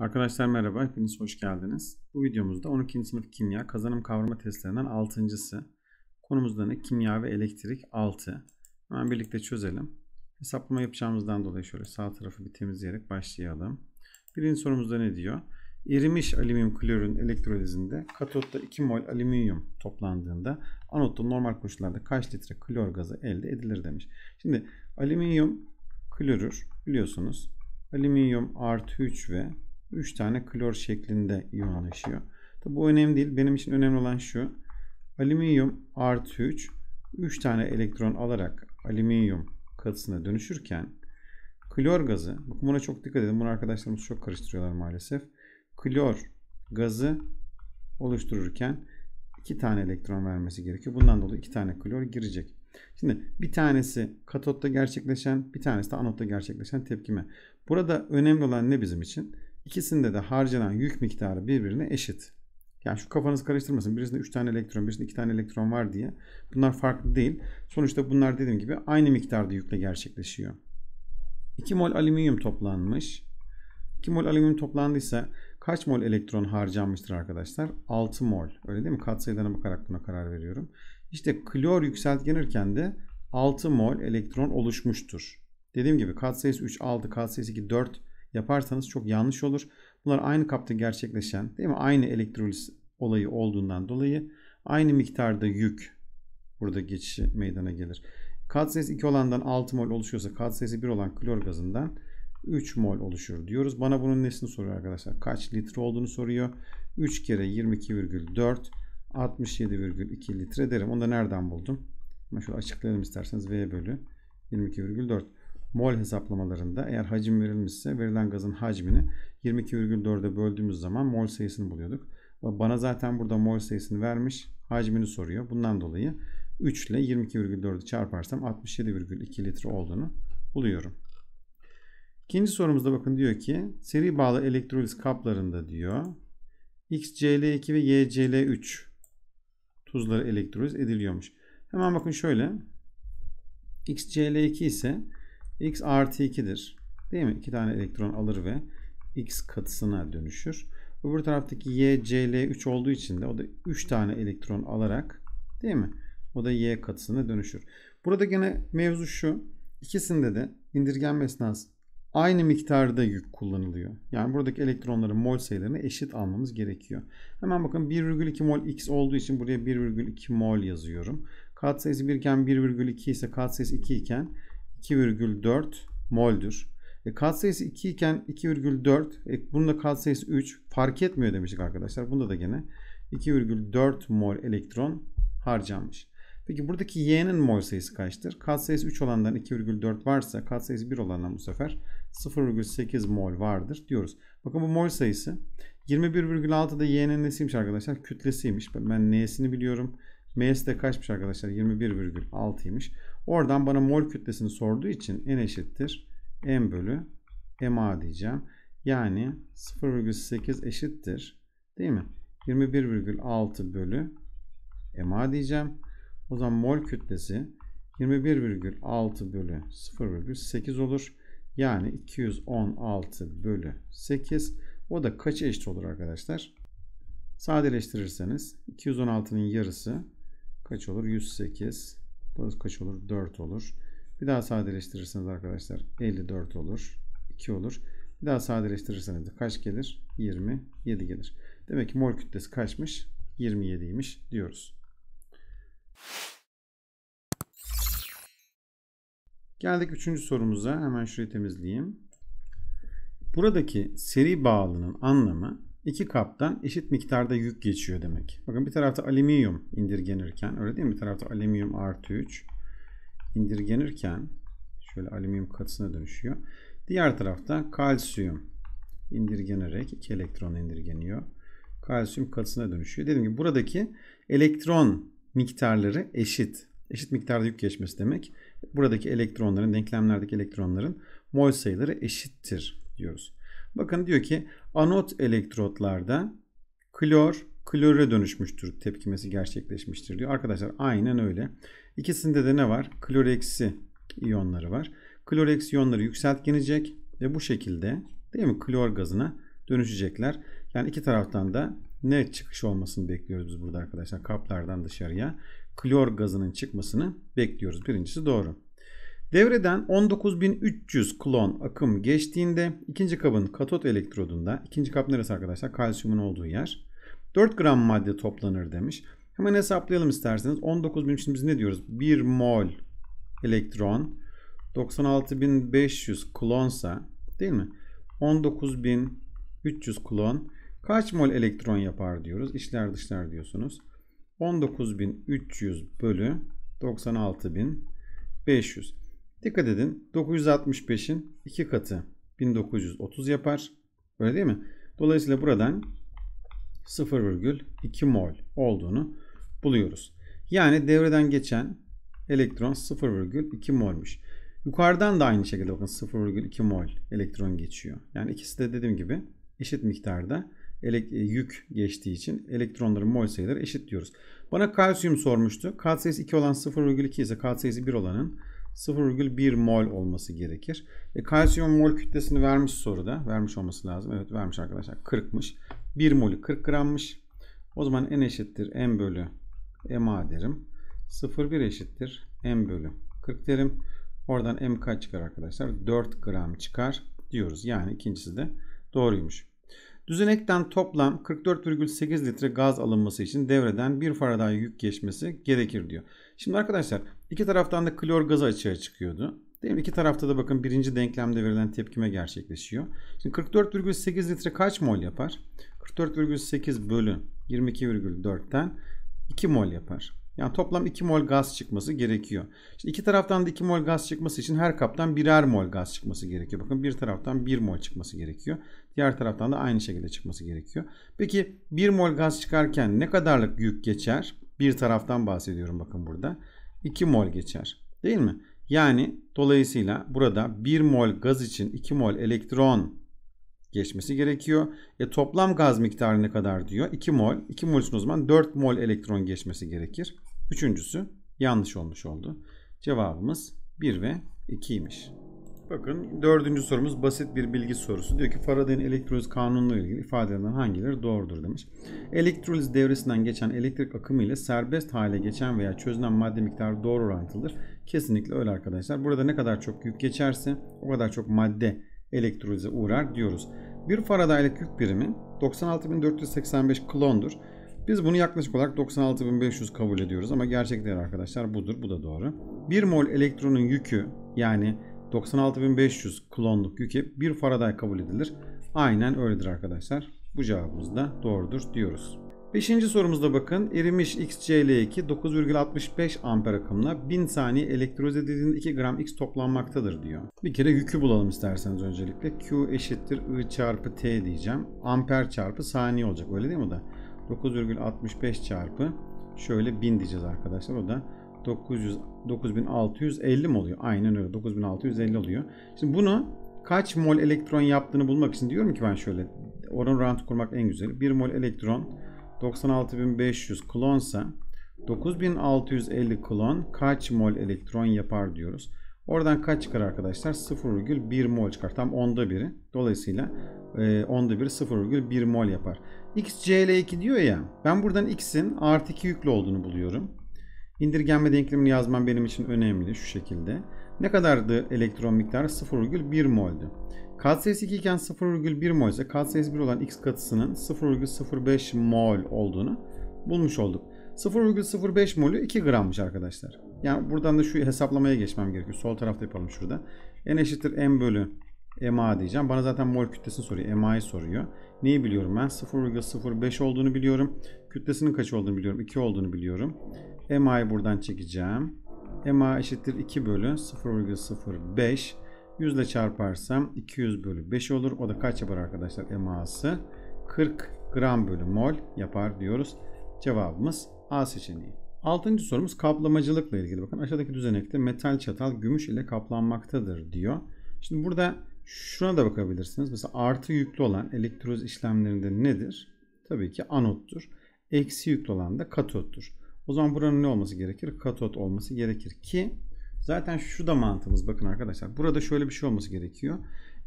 Arkadaşlar merhaba, hepiniz hoş geldiniz. Bu videomuzda 12. sınıf kimya kazanım kavrama testlerinden 6.sı. Konumuzda ne? Kimya ve elektrik 6. Hemen birlikte çözelim. Hesaplama yapacağımızdan dolayı şöyle sağ tarafı bir temizleyerek başlayalım. Birinci sorumuzda ne diyor? Erimiş alüminyum klorürün elektrolizinde katotta 2 mol alüminyum toplandığında anotta normal koşullarda kaç litre klor gazı elde edilir demiş. Şimdi alüminyum klorür biliyorsunuz alüminyum artı 3 ve 3 tane klor şeklinde iyonlaşıyor. Tabi bu önemli değil. Benim için önemli olan şu. Alüminyum artı 3 3 tane elektron alarak alüminyum katısına dönüşürken klor gazı bakın buna çok dikkat edin. Bunu arkadaşlarımız çok karıştırıyorlar maalesef. Klor gazı oluştururken 2 tane elektron vermesi gerekiyor. Bundan dolayı 2 tane klor girecek. Şimdi bir tanesi katotta gerçekleşen, bir tanesi de anotta gerçekleşen tepkime. Burada önemli olan ne bizim için? İkisinde de harcanan yük miktarı birbirine eşit. Yani şu kafanız karıştırmasın. Birisinde 3 tane elektron, birisinde 2 tane elektron var diye. Bunlar farklı değil. Sonuçta bunlar dediğim gibi aynı miktarda yükle gerçekleşiyor. 2 mol alüminyum toplanmış. 2 mol alüminyum toplandıysa kaç mol elektron harcanmıştır arkadaşlar? 6 mol. Öyle değil mi? Katsayılarına bakarak buna karar veriyorum. İşte klor yükseltgenirken de 6 mol elektron oluşmuştur. Dediğim gibi katsayısı 3, 6, katsayısı 2, 4 yaparsanız çok yanlış olur. Bunlar aynı kapta gerçekleşen değil mi? Aynı elektroliz olayı olduğundan dolayı aynı miktarda yük burada geçişi meydana gelir. Katsayısı 2 olandan 6 mol oluşuyorsa katsayısı 1 olan klor gazından 3 mol oluşur diyoruz. Bana bunun nesini soruyor arkadaşlar? Kaç litre olduğunu soruyor. 3 kere 22,4 67,2 litre derim. Onu da nereden buldum? Şöyle açıklayalım isterseniz V bölü 22,4 mol hesaplamalarında eğer hacim verilmişse verilen gazın hacmini 22,4'e böldüğümüz zaman mol sayısını buluyorduk. Bana zaten burada mol sayısını vermiş hacmini soruyor. Bundan dolayı 3 ile 22,4'ü çarparsam 67,2 litre olduğunu buluyorum. İkinci sorumuzda bakın diyor ki seri bağlı elektroliz kaplarında diyor XCl2 ve YCl3 tuzları elektroliz ediliyormuş. Hemen bakın şöyle XCl2 ise x artı 2'dir. Değil mi? 2 tane elektron alır ve x katısına dönüşür. Öbür taraftaki y cl 3 olduğu için de o da 3 tane elektron alarak değil mi? O da y katısına dönüşür. Burada gene mevzu şu. İkisinde de indirgenme esnasında aynı miktarda yük kullanılıyor. Yani buradaki elektronların mol sayılarını eşit almamız gerekiyor. Hemen bakın 1,2 mol x olduğu için buraya 1,2 mol yazıyorum. Katsayısı 1 iken 1,2 ise katsayısı 2 iken 2,4 mol'dür. E, sayısı 2 iken 2,4 e, bunun da sayısı 3 fark etmiyor demiştik arkadaşlar. Bunda da gene 2,4 mol elektron harcanmış. Peki buradaki Y'nin mol sayısı kaçtır? Kat sayısı 3 olandan 2,4 varsa kat sayısı 1 olandan bu sefer 0,8 mol vardır diyoruz. Bakın bu mol sayısı 21,6 da Y'nin nesiymiş arkadaşlar? Kütlesiymiş. Ben N'sini biliyorum. M'si de kaçmış arkadaşlar? 21,6'ymış. Oradan bana mol kütlesini sorduğu için N eşittir M bölü MA diyeceğim. Yani 0,8 eşittir değil mi? 21,6 bölü MA diyeceğim. O zaman mol kütlesi 21,6 bölü 0,8 olur. Yani 216 bölü 8. O da kaça eşit olur arkadaşlar? Sadeleştirirseniz 216'nın yarısı kaç olur? 108 Burası kaç olur? 4 olur. Bir daha sadeleştirirseniz arkadaşlar 54 olur. 2 olur. Bir daha sadeleştirirseniz de kaç gelir? 27 gelir. Demek ki mol kütlesi kaçmış? 27'ymiş diyoruz. Geldik üçüncü sorumuza. Hemen şurayı temizleyeyim. Buradaki seri bağlının anlamı İki kaptan eşit miktarda yük geçiyor demek. Bakın bir tarafta alüminyum indirgenirken öyle değil mi? Bir tarafta alüminyum artı 3 indirgenirken şöyle alüminyum katısına dönüşüyor. Diğer tarafta kalsiyum indirgenerek 2 elektron indirgeniyor. Kalsiyum katısına dönüşüyor. Dedim ki buradaki elektron miktarları eşit. Eşit miktarda yük geçmesi demek. Buradaki elektronların, denklemlerdeki elektronların mol sayıları eşittir diyoruz. Bakın diyor ki anot elektrotlarda klor klorüre dönüşmüştür tepkimesi gerçekleşmiştir diyor. Arkadaşlar aynen öyle. İkisinde de ne var? Kloreksi iyonları var. klor Kloreksi iyonları yükseltgenecek ve bu şekilde değil mi? Klor gazına dönüşecekler. Yani iki taraftan da ne çıkış olmasını bekliyoruz biz burada arkadaşlar. Kaplardan dışarıya klor gazının çıkmasını bekliyoruz. Birincisi doğru. Devreden 19300 klon akım geçtiğinde ikinci kabın katot elektrodunda ikinci kap neresi arkadaşlar? Kalsiyumun olduğu yer. 4 gram madde toplanır demiş. Hemen hesaplayalım isterseniz. 19000 şimdi biz ne diyoruz? 1 mol elektron 96500 klonsa değil mi? 19300 klon kaç mol elektron yapar diyoruz? İşler dışlar diyorsunuz. 19300 bölü 96500. Dikkat edin 965'in 2 katı 1930 yapar. Öyle değil mi? Dolayısıyla buradan 0,2 mol olduğunu buluyoruz. Yani devreden geçen elektron 0,2 molmuş. Yukarıdan da aynı şekilde bakın 0,2 mol elektron geçiyor. Yani ikisi de dediğim gibi eşit miktarda e, yük geçtiği için elektronların mol sayıları eşit diyoruz. Bana kalsiyum sormuştu. Kalsiyum 2 olan 0,2 ise kalsiyum 1 olanın 0,1 mol olması gerekir. E, kalsiyum mol kütlesini vermiş soruda. Vermiş olması lazım. Evet vermiş arkadaşlar. 40'mış. 1 molü 40 grammış. O zaman n eşittir m bölü ma derim. 0,1 eşittir m bölü 40 derim. Oradan m kaç çıkar arkadaşlar? 4 gram çıkar diyoruz. Yani ikincisi de doğruymuş. Düzenekten toplam 44,8 litre gaz alınması için devreden 1 faraday yük geçmesi gerekir diyor. Şimdi arkadaşlar iki taraftan da klor gazı açığa çıkıyordu. Değil mi? İki tarafta da bakın birinci denklemde verilen tepkime gerçekleşiyor. Şimdi 44,8 litre kaç mol yapar? 44,8 bölü 22,4'ten 2 mol yapar. Yani toplam 2 mol gaz çıkması gerekiyor. Şimdi iki taraftan da 2 mol gaz çıkması için her kaptan birer mol gaz çıkması gerekiyor. Bakın bir taraftan 1 mol çıkması gerekiyor. Diğer taraftan da aynı şekilde çıkması gerekiyor. Peki 1 mol gaz çıkarken ne kadarlık yük geçer? Bir taraftan bahsediyorum bakın burada. 2 mol geçer. Değil mi? Yani dolayısıyla burada 1 mol gaz için 2 mol elektron geçmesi gerekiyor. E, toplam gaz miktarı ne kadar diyor? 2 mol. 2 mol için o zaman 4 mol elektron geçmesi gerekir. Üçüncüsü yanlış olmuş oldu. Cevabımız 1 ve 2'ymiş. Bakın dördüncü sorumuz basit bir bilgi sorusu. Diyor ki Faraday'ın elektroliz kanunuyla ilgili ifadelerden hangileri doğrudur demiş. Elektroliz devresinden geçen elektrik akımı ile serbest hale geçen veya çözünen madde miktarı doğru orantılıdır. Kesinlikle öyle arkadaşlar. Burada ne kadar çok yük geçerse o kadar çok madde elektrolize uğrar diyoruz. Bir Faraday'lık yük birimi 96.485 klondur. Biz bunu yaklaşık olarak 96.500 kabul ediyoruz ama gerçek değer arkadaşlar budur. Bu da doğru. 1 mol elektronun yükü yani 96.500 klonluk yüke bir Faraday kabul edilir. Aynen öyledir arkadaşlar. Bu cevabımız da doğrudur diyoruz. Beşinci sorumuzda bakın erimiş XCl2 9,65 amper akımla 1000 saniye elektroz edildiğinde 2 gram X toplanmaktadır diyor. Bir kere yükü bulalım isterseniz öncelikle. Q eşittir I çarpı T diyeceğim. Amper çarpı saniye olacak öyle değil mi o da? 9,65 çarpı şöyle 1000 diyeceğiz arkadaşlar. O da 900 9650 mi oluyor? Aynen öyle 9650 oluyor. Şimdi bunu kaç mol elektron yaptığını bulmak için diyorum ki ben şöyle oran rant kurmak en güzeli. 1 mol elektron 96500 klonsa 9650 klon kaç mol elektron yapar diyoruz. Oradan kaç çıkar arkadaşlar? 0,1 mol çıkar. Tam onda biri. Dolayısıyla e, onda biri 0,1 mol yapar. XCl2 diyor ya. Ben buradan X'in artı 2 yüklü olduğunu buluyorum. İndirgenme denklemini yazmam benim için önemli şu şekilde. Ne kadardı elektron miktarı? 0,1 moldu. Katsayısı 2 iken 0,1 mol ise katsayısı 1 olan x katısının 0,05 mol olduğunu bulmuş olduk. 0,05 molü 2 grammış arkadaşlar. Yani buradan da şu hesaplamaya geçmem gerekiyor. Sol tarafta yapalım şurada. N eşittir M bölü MA diyeceğim. Bana zaten mol kütlesini soruyor. MA'yı soruyor. Neyi biliyorum ben? 0,05 olduğunu biliyorum. Kütlesinin kaç olduğunu biliyorum. 2 olduğunu biliyorum. MA'yı buradan çekeceğim. MA eşittir 2 bölü 0,05. 100 ile çarparsam 200 bölü 5 olur. O da kaç yapar arkadaşlar MA'sı? 40 gram bölü mol yapar diyoruz. Cevabımız A seçeneği. Altıncı sorumuz kaplamacılıkla ilgili. Bakın aşağıdaki düzenekte metal çatal gümüş ile kaplanmaktadır diyor. Şimdi burada şuna da bakabilirsiniz. Mesela artı yüklü olan elektroz işlemlerinde nedir? Tabii ki anottur. Eksi yüklü olan da katottur. O zaman buranın ne olması gerekir? Katot olması gerekir ki zaten şu da mantığımız bakın arkadaşlar. Burada şöyle bir şey olması gerekiyor.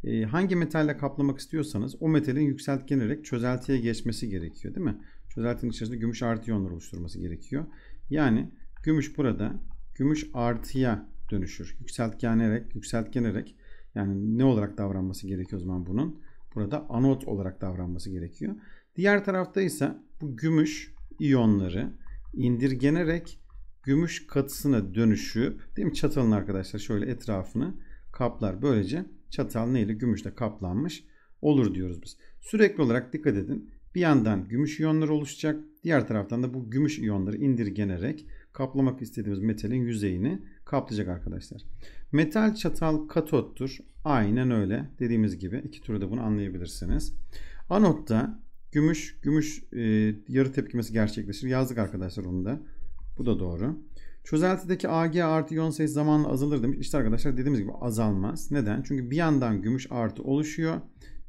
Ee, hangi metalle kaplamak istiyorsanız o metalin yükseltgenerek çözeltiye geçmesi gerekiyor değil mi? Çözeltinin içerisinde gümüş artı iyonlar oluşturması gerekiyor. Yani gümüş burada gümüş artıya dönüşür. Yükseltgenerek yükseltgenerek yani ne olarak davranması gerekiyor o zaman bunun? Burada anot olarak davranması gerekiyor. Diğer tarafta ise bu gümüş iyonları indirgenerek gümüş katısına dönüşüp değil mi çatalın arkadaşlar şöyle etrafını kaplar. Böylece çatal neyle gümüşle kaplanmış olur diyoruz biz. Sürekli olarak dikkat edin. Bir yandan gümüş iyonları oluşacak. Diğer taraftan da bu gümüş iyonları indirgenerek kaplamak istediğimiz metalin yüzeyini kaplayacak arkadaşlar. Metal çatal katottur. Aynen öyle. Dediğimiz gibi iki türlü de bunu anlayabilirsiniz. Anotta Gümüş, gümüş e, yarı tepkimesi gerçekleşir. Yazdık arkadaşlar onu da. Bu da doğru. Çözeltideki Ag artı iyon sayısı zamanla azalır demiş. İşte arkadaşlar dediğimiz gibi azalmaz. Neden? Çünkü bir yandan gümüş artı oluşuyor.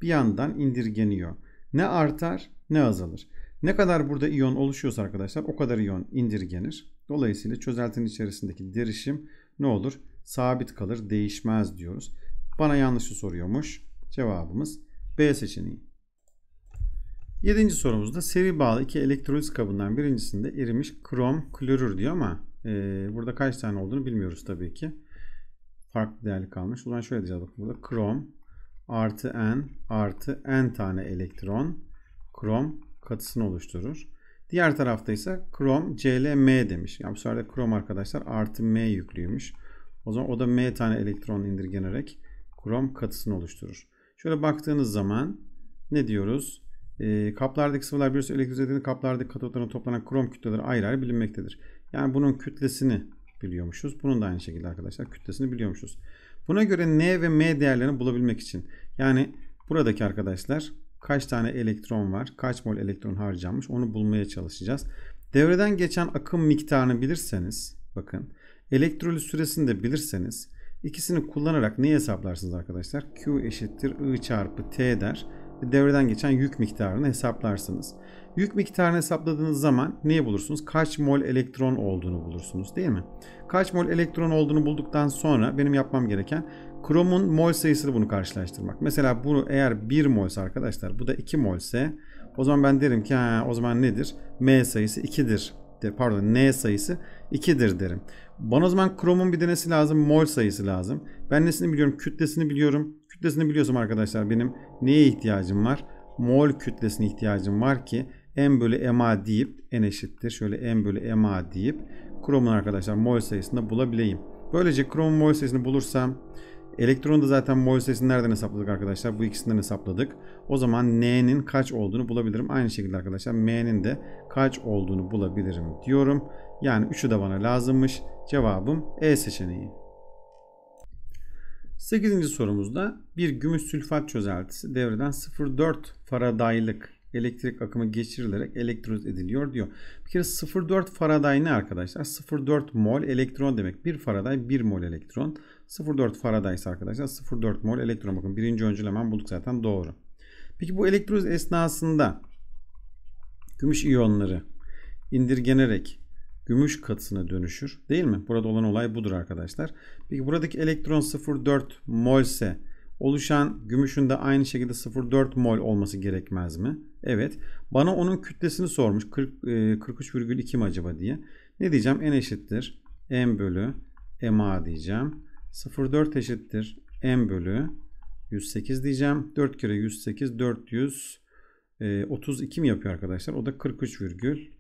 Bir yandan indirgeniyor. Ne artar ne azalır. Ne kadar burada iyon oluşuyorsa arkadaşlar o kadar iyon indirgenir. Dolayısıyla çözeltinin içerisindeki derişim ne olur? Sabit kalır, değişmez diyoruz. Bana yanlışı soruyormuş. Cevabımız B seçeneği. Yedinci sorumuzda seri bağlı iki elektroliz kabından birincisinde erimiş krom klorür diyor ama e, burada kaç tane olduğunu bilmiyoruz tabii ki. Farklı değerli kalmış. O zaman şöyle diyeceğiz bakın burada krom artı n artı n tane elektron krom katısını oluşturur. Diğer tarafta ise krom ClM demiş. Yani bu sefer de krom arkadaşlar artı M yüklüymüş. O zaman o da M tane elektron indirgenerek krom katısını oluşturur. Şöyle baktığınız zaman ne diyoruz? E, kaplardaki sıvılar bir sürü elektrik üzerinde kaplardaki katotlarına toplanan krom kütleleri ayrı ayrı bilinmektedir. Yani bunun kütlesini biliyormuşuz. Bunun da aynı şekilde arkadaşlar kütlesini biliyormuşuz. Buna göre N ve M değerlerini bulabilmek için yani buradaki arkadaşlar kaç tane elektron var, kaç mol elektron harcanmış onu bulmaya çalışacağız. Devreden geçen akım miktarını bilirseniz bakın elektrolü süresini de bilirseniz ikisini kullanarak ne hesaplarsınız arkadaşlar? Q eşittir I çarpı T der devreden geçen yük miktarını hesaplarsınız. Yük miktarını hesapladığınız zaman neyi bulursunuz? Kaç mol elektron olduğunu bulursunuz değil mi? Kaç mol elektron olduğunu bulduktan sonra benim yapmam gereken kromun mol sayısını bunu karşılaştırmak. Mesela bunu eğer 1 molse arkadaşlar bu da 2 molse o zaman ben derim ki ha, o zaman nedir? M sayısı 2'dir. De, pardon N sayısı 2'dir derim. Bana o zaman kromun bir de lazım? Mol sayısı lazım. Ben nesini biliyorum? Kütlesini biliyorum kütlesini biliyorsam arkadaşlar benim neye ihtiyacım var? Mol kütlesine ihtiyacım var ki M bölü MA deyip N eşittir. Şöyle M bölü MA deyip kromun arkadaşlar mol sayısını bulabileyim. Böylece kromun mol sayısını bulursam elektronu da zaten mol sayısını nereden hesapladık arkadaşlar? Bu ikisinden hesapladık. O zaman N'nin kaç olduğunu bulabilirim. Aynı şekilde arkadaşlar M'nin de kaç olduğunu bulabilirim diyorum. Yani üçü de bana lazımmış. Cevabım E seçeneği. 8. sorumuzda bir gümüş sülfat çözeltisi devreden 0.4 faradaylık elektrik akımı geçirilerek elektroz ediliyor diyor. Bir kere 0.4 faraday ne arkadaşlar? 0.4 mol elektron demek. 1 faraday 1 mol elektron. 0.4 faraday ise arkadaşlar 0.4 mol elektron. Bakın birinci öncül hemen bulduk zaten doğru. Peki bu elektroz esnasında gümüş iyonları indirgenerek gümüş katısına dönüşür. Değil mi? Burada olan olay budur arkadaşlar. Peki buradaki elektron 0,4 mol ise oluşan gümüşün de aynı şekilde 0,4 mol olması gerekmez mi? Evet. Bana onun kütlesini sormuş. 40, 43,2 e, mi acaba diye. Ne diyeceğim? N eşittir. M bölü MA diyeceğim. 0,4 eşittir. M bölü 108 diyeceğim. 4 kere 108 432 e, mi yapıyor arkadaşlar? O da 43,2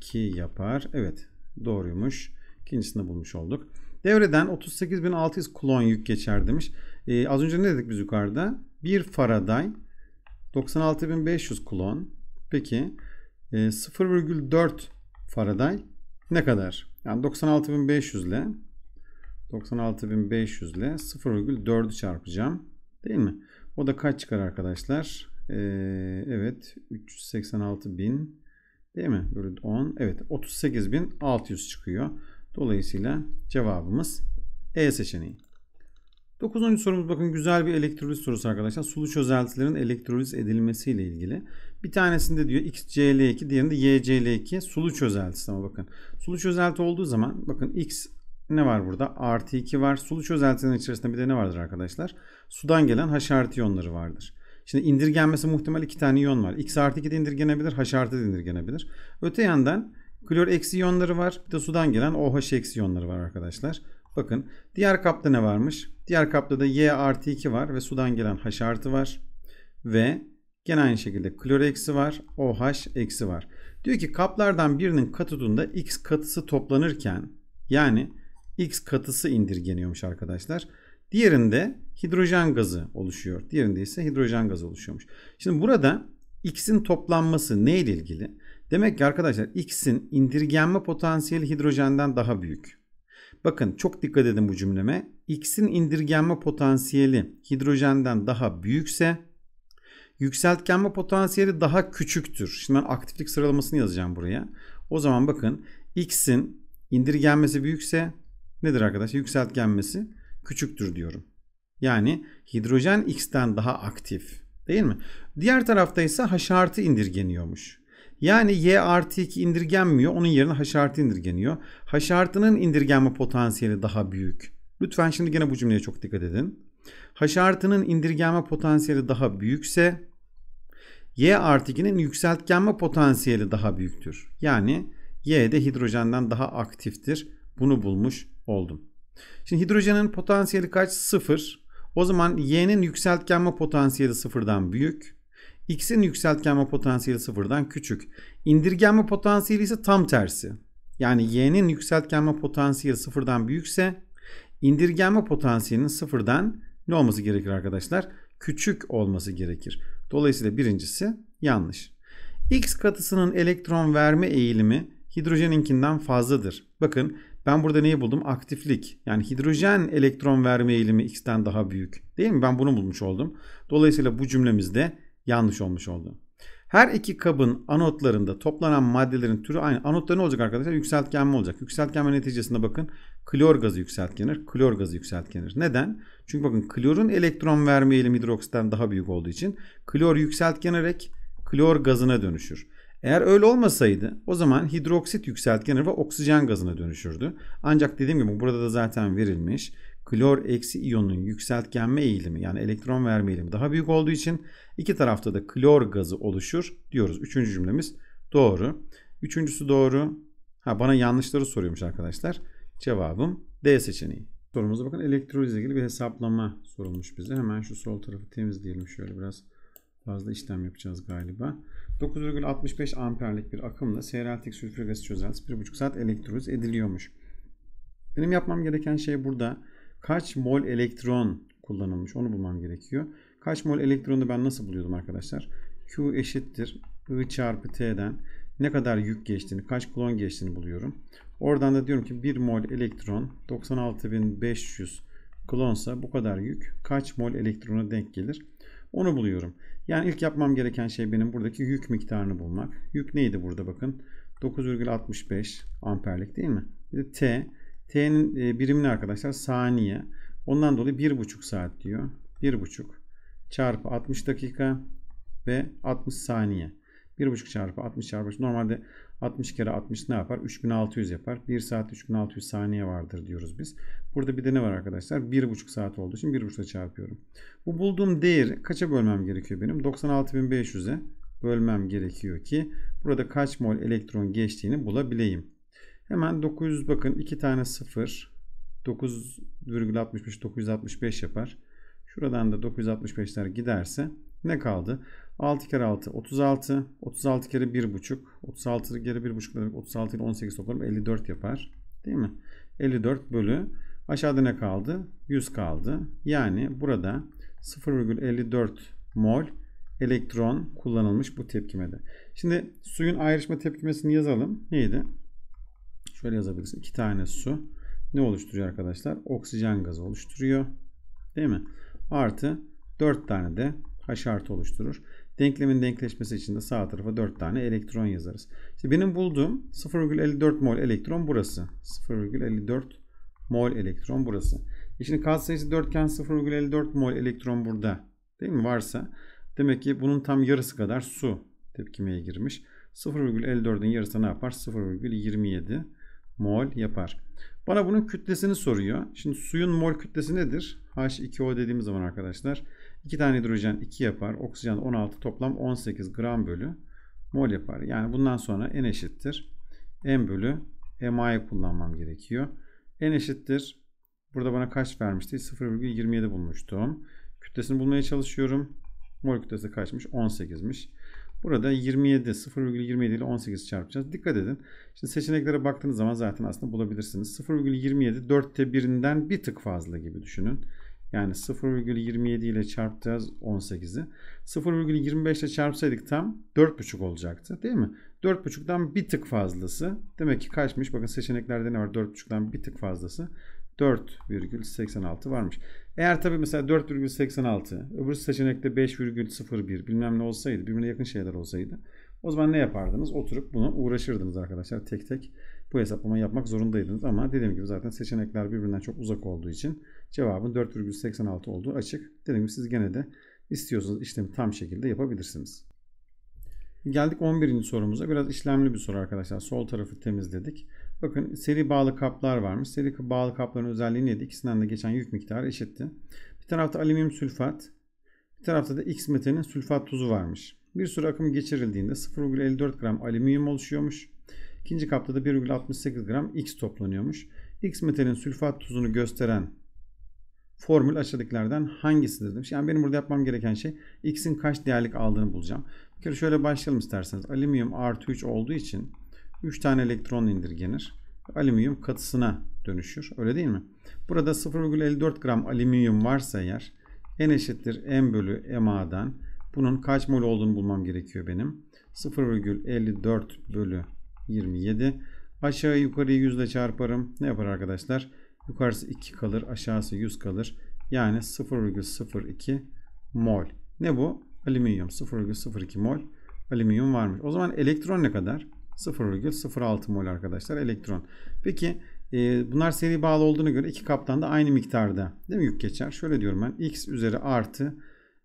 2 yapar. Evet doğruymuş. İkincisini bulmuş olduk. Devreden 38.600 kulon yük geçer demiş. Ee, az önce ne dedik biz yukarıda? 1 faraday 96.500 kulon. Peki e, 0,4 faraday ne kadar? Yani 96.500 ile 96.500 ile 0,4'ü çarpacağım. Değil mi? O da kaç çıkar arkadaşlar? Ee, evet 386.000 Değil mi? Bölü 10. Evet 38.600 çıkıyor. Dolayısıyla cevabımız E seçeneği. 9. sorumuz bakın güzel bir elektroliz sorusu arkadaşlar. Sulu çözeltilerin elektroliz edilmesiyle ilgili. Bir tanesinde diyor XCl2 diğerinde YCl2 sulu çözeltisi ama bakın. Sulu çözelti olduğu zaman bakın X ne var burada? Artı 2 var. Sulu çözeltinin içerisinde bir de ne vardır arkadaşlar? Sudan gelen H artı iyonları vardır. Şimdi indirgenmesi muhtemel iki tane iyon var. X artı 2 de indirgenebilir, H artı da indirgenebilir. Öte yandan klor eksi iyonları var. Bir de sudan gelen OH eksi iyonları var arkadaşlar. Bakın diğer kapta ne varmış? Diğer kapta da Y artı 2 var ve sudan gelen H artı var. Ve gene aynı şekilde klor eksi var, OH eksi var. Diyor ki kaplardan birinin katodunda X katısı toplanırken yani X katısı indirgeniyormuş arkadaşlar. Diğerinde hidrojen gazı oluşuyor. Diğerinde ise hidrojen gazı oluşuyormuş. Şimdi burada X'in toplanması ne ile ilgili? Demek ki arkadaşlar X'in indirgenme potansiyeli hidrojenden daha büyük. Bakın çok dikkat edin bu cümleme. X'in indirgenme potansiyeli hidrojenden daha büyükse yükseltgenme potansiyeli daha küçüktür. Şimdi ben aktiflik sıralamasını yazacağım buraya. O zaman bakın X'in indirgenmesi büyükse nedir arkadaşlar? Yükseltgenmesi küçüktür diyorum. Yani hidrojen X'ten daha aktif değil mi? Diğer tarafta ise H artı indirgeniyormuş. Yani Y artı 2 indirgenmiyor. Onun yerine H artı indirgeniyor. H artının indirgenme potansiyeli daha büyük. Lütfen şimdi gene bu cümleye çok dikkat edin. H artının indirgenme potansiyeli daha büyükse Y artı 2'nin yükseltgenme potansiyeli daha büyüktür. Yani Y de hidrojenden daha aktiftir. Bunu bulmuş oldum. Şimdi hidrojenin potansiyeli kaç? Sıfır. O zaman Y'nin yükseltgenme potansiyeli sıfırdan büyük. X'in yükseltgenme potansiyeli sıfırdan küçük. İndirgenme potansiyeli ise tam tersi. Yani Y'nin yükseltgenme potansiyeli sıfırdan büyükse indirgenme potansiyelinin sıfırdan ne olması gerekir arkadaşlar? Küçük olması gerekir. Dolayısıyla birincisi yanlış. X katısının elektron verme eğilimi hidrojeninkinden fazladır. Bakın ben burada neyi buldum? Aktiflik. Yani hidrojen elektron verme eğilimi x'ten daha büyük. Değil mi? Ben bunu bulmuş oldum. Dolayısıyla bu cümlemizde yanlış olmuş oldu. Her iki kabın anotlarında toplanan maddelerin türü aynı. Anotlar ne olacak arkadaşlar? Yükseltgen mi olacak? Yükseltgenme neticesinde bakın klor gazı yükseltgenir. Klor gazı yükseltgenir. Neden? Çünkü bakın klorun elektron verme eğilimi hidroksiden daha büyük olduğu için klor yükseltgenerek klor gazına dönüşür. Eğer öyle olmasaydı o zaman hidroksit yükseltgen ve oksijen gazına dönüşürdü. Ancak dediğim gibi burada da zaten verilmiş. Klor eksi iyonun yükseltgenme eğilimi yani elektron verme eğilimi daha büyük olduğu için iki tarafta da klor gazı oluşur diyoruz. Üçüncü cümlemiz doğru. Üçüncüsü doğru. Ha bana yanlışları soruyormuş arkadaşlar. Cevabım D seçeneği. Sorumuza bakın elektrolizle ilgili bir hesaplama sorulmuş bize. Hemen şu sol tarafı temizleyelim şöyle biraz fazla işlem yapacağız galiba. 9,65 amperlik bir akımla seyreltik sülfür gazı çözeltisi 1,5 saat elektroliz ediliyormuş. Benim yapmam gereken şey burada kaç mol elektron kullanılmış onu bulmam gerekiyor. Kaç mol elektronu ben nasıl buluyordum arkadaşlar? Q eşittir I çarpı T'den ne kadar yük geçtiğini, kaç klon geçtiğini buluyorum. Oradan da diyorum ki 1 mol elektron 96.500 klonsa bu kadar yük kaç mol elektrona denk gelir? Onu buluyorum. Yani ilk yapmam gereken şey benim buradaki yük miktarını bulmak. Yük neydi burada bakın? 9,65 amperlik değil mi? Bir de T. T'nin e, birimini arkadaşlar saniye. Ondan dolayı 1,5 saat diyor. 1,5 çarpı 60 dakika ve 60 saniye. 1,5 çarpı 60 çarpı normalde 60 kere 60 ne yapar? 3600 yapar. 1 saat 3600 saniye vardır diyoruz biz. Burada bir de ne var arkadaşlar? 1,5 saat olduğu için 1,5'a çarpıyorum. Bu bulduğum değeri kaça bölmem gerekiyor benim? 96.500'e bölmem gerekiyor ki burada kaç mol elektron geçtiğini bulabileyim. Hemen 900 bakın 2 tane 0 9,65 965 yapar. Şuradan da 965'ler giderse ne kaldı? 6 kere 6 36. 36 kere 1,5. 36 kere 1,5 demek 36 ile 18 toplarım 54 yapar. Değil mi? 54 bölü aşağıda ne kaldı? 100 kaldı. Yani burada 0,54 mol elektron kullanılmış bu tepkimede. Şimdi suyun ayrışma tepkimesini yazalım. Neydi? Şöyle yazabilirsin. 2 tane su ne oluşturuyor arkadaşlar? Oksijen gazı oluşturuyor. Değil mi? Artı 4 tane de H oluşturur. Denklemin denkleşmesi için de sağ tarafa 4 tane elektron yazarız. İşte benim bulduğum 0,54 mol elektron burası. 0,54 mol elektron burası. E şimdi kat sayısı 4 iken 0,54 mol elektron burada. Değil mi? Varsa demek ki bunun tam yarısı kadar su tepkimeye girmiş. 0,54'ün yarısı ne yapar? 0,27 mol yapar. Bana bunun kütlesini soruyor. Şimdi suyun mol kütlesi nedir? H2O dediğimiz zaman arkadaşlar 2 tane hidrojen 2 yapar. Oksijen 16 toplam 18 gram bölü mol yapar. Yani bundan sonra n eşittir. n bölü MA'yı kullanmam gerekiyor. N eşittir. Burada bana kaç vermişti? 0,27 bulmuştum. Kütlesini bulmaya çalışıyorum. Mol kütlesi kaçmış? 18'miş. Burada 27, 0,27 ile 18 çarpacağız. Dikkat edin. Şimdi seçeneklere baktığınız zaman zaten aslında bulabilirsiniz. 0,27 4'te birinden bir tık fazla gibi düşünün. Yani 0,27 ile çarpacağız 18'i. 0,25 ile çarpsaydık tam 4,5 olacaktı değil mi? 4,5'dan bir tık fazlası. Demek ki kaçmış? Bakın seçeneklerde ne var? 4,5'dan bir tık fazlası. 4,86 varmış. Eğer tabii mesela 4,86 öbür seçenekte 5,01 bilmem ne olsaydı birbirine yakın şeyler olsaydı o zaman ne yapardınız? Oturup buna uğraşırdınız arkadaşlar. Tek tek bu hesaplamayı yapmak zorundaydınız ama dediğim gibi zaten seçenekler birbirinden çok uzak olduğu için cevabın 4,86 olduğu açık. Dediğim gibi siz gene de istiyorsanız işlemi tam şekilde yapabilirsiniz. Geldik 11. sorumuza. Biraz işlemli bir soru arkadaşlar. Sol tarafı temizledik. Bakın seri bağlı kaplar varmış. Seri bağlı kapların özelliği neydi? İkisinden de geçen yük miktarı eşitti. Bir tarafta alüminyum sülfat, bir tarafta da X metalinin sülfat tuzu varmış. Bir sürü akım geçirildiğinde 0,54 gram alüminyum oluşuyormuş. İkinci kapta da 1,68 gram X toplanıyormuş. X metalin sülfat tuzunu gösteren formül aşağıdakilerden hangisidir demiş. Yani benim burada yapmam gereken şey x'in kaç değerlik aldığını bulacağım. Bir kere şöyle başlayalım isterseniz. Alüminyum artı 3 olduğu için 3 tane elektron indirgenir. Alüminyum katısına dönüşür. Öyle değil mi? Burada 0,54 gram alüminyum varsa eğer n eşittir m bölü ma'dan bunun kaç mol olduğunu bulmam gerekiyor benim. 0,54 bölü 27. Aşağı yukarıyı yüzle çarparım. Ne yapar arkadaşlar? Yukarısı 2 kalır. Aşağısı 100 kalır. Yani 0,02 mol. Ne bu? Alüminyum. 0,02 mol alüminyum varmış. O zaman elektron ne kadar? 0,06 mol arkadaşlar elektron. Peki e, bunlar seri bağlı olduğuna göre iki kaptan da aynı miktarda değil mi yük geçer? Şöyle diyorum ben x üzeri artı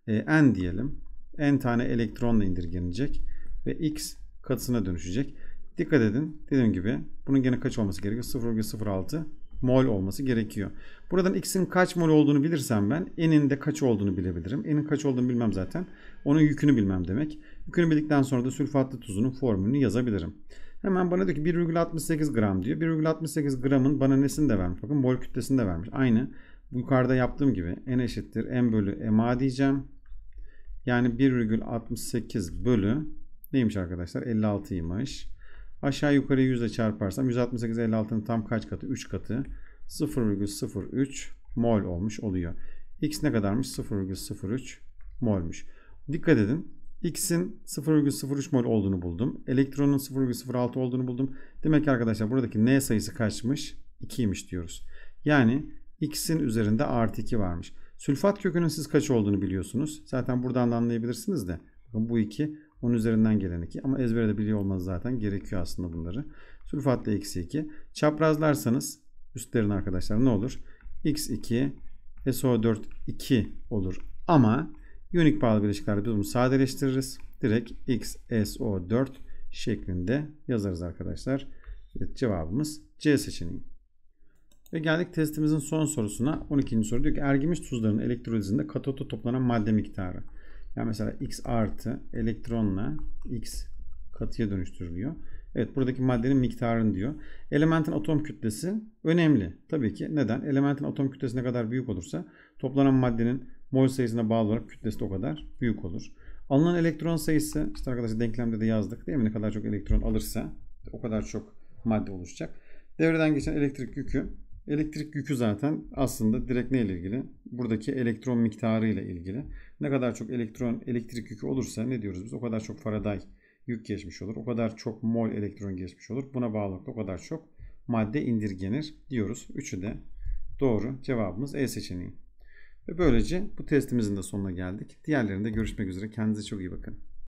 e, n diyelim. n tane elektronla indirgenecek ve x katısına dönüşecek. Dikkat edin dediğim gibi bunun gene kaç olması gerekiyor? 0,06 mol olması gerekiyor. Buradan x'in kaç mol olduğunu bilirsem ben n'in de kaç olduğunu bilebilirim. n'in kaç olduğunu bilmem zaten. Onun yükünü bilmem demek. Yükünü bildikten sonra da sülfatlı tuzunun formülünü yazabilirim. Hemen bana diyor ki 1,68 gram diyor. 1,68 gramın bana nesini de vermiş. Bakın mol kütlesini de vermiş. Aynı yukarıda yaptığım gibi n eşittir m bölü ma diyeceğim. Yani 1,68 bölü neymiş arkadaşlar? 56'ymış. Aşağı yukarı 100 ile çarparsam 168 56'nın tam kaç katı? 3 katı. 0,03 mol olmuş oluyor. X ne kadarmış? 0,03 molmuş. Dikkat edin. X'in 0,03 mol olduğunu buldum. Elektronun 0,06 olduğunu buldum. Demek ki arkadaşlar buradaki N sayısı kaçmış? 2'ymiş diyoruz. Yani X'in üzerinde artı 2 varmış. Sülfat kökünün siz kaç olduğunu biliyorsunuz. Zaten buradan da anlayabilirsiniz de. Bakın bu 2 onun üzerinden gelen 2 ama ezbere de biliyor olmanız zaten gerekiyor aslında bunları. Sülfatla eksi 2. Çaprazlarsanız üstlerin arkadaşlar ne olur? X2 SO4 2 olur ama unik bağlı bileşiklerde biz bunu sadeleştiririz. Direkt XSO4 şeklinde yazarız arkadaşlar. Evet, cevabımız C seçeneği. Ve geldik testimizin son sorusuna. 12. soru diyor ki ergimiş tuzların elektrolizinde katotta toplanan madde miktarı. Yani mesela x artı elektronla x katıya dönüştürülüyor. Evet buradaki maddenin miktarını diyor. Elementin atom kütlesi önemli. Tabii ki neden? Elementin atom kütlesi ne kadar büyük olursa toplanan maddenin mol sayısına bağlı olarak kütlesi de o kadar büyük olur. Alınan elektron sayısı işte arkadaşlar denklemde de yazdık değil mi? Ne kadar çok elektron alırsa o kadar çok madde oluşacak. Devreden geçen elektrik yükü elektrik yükü zaten aslında direkt ne ile ilgili? Buradaki elektron miktarı ile ilgili. Ne kadar çok elektron elektrik yükü olursa ne diyoruz biz? O kadar çok Faraday yük geçmiş olur. O kadar çok mol elektron geçmiş olur. Buna bağlı o kadar çok madde indirgenir diyoruz. Üçü de doğru. Cevabımız E seçeneği. Ve böylece bu testimizin de sonuna geldik. Diğerlerinde görüşmek üzere. Kendinize çok iyi bakın.